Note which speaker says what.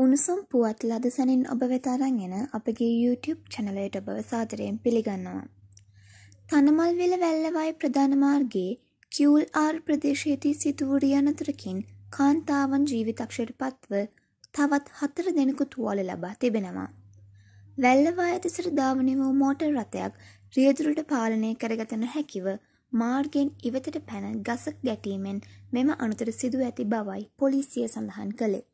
Speaker 1: උණුසුම් පුවත් ලද සැනින් ඔබ
Speaker 2: වෙත අරන් එන අපගේ YouTube චැනලයට ඔබව සාදරයෙන් පිළිගන්නවා.
Speaker 3: තනමල්විල වැල්ලවයි ප්‍රධාන මාර්ගයේ QR ප්‍රදේශයේදී සිටුවුරු යනතුරකින් කාන්තාවන් ජීවිතක්ෂයට පත්ව තවත් හතර දෙනෙකු තුවාල ලබා තිබෙනවා. වැල්ලවය දෙසට ධාවනය වූ මෝටර් රථයක් රියදුරට පාලනය කරගත නොහැකිව මාර්ගෙන් ඉවතට පැන ගසක් ගැටීමෙන් මෙම අනතුර සිදුව
Speaker 4: ඇති බවයි පොලිසිය සඳහන් කළේ.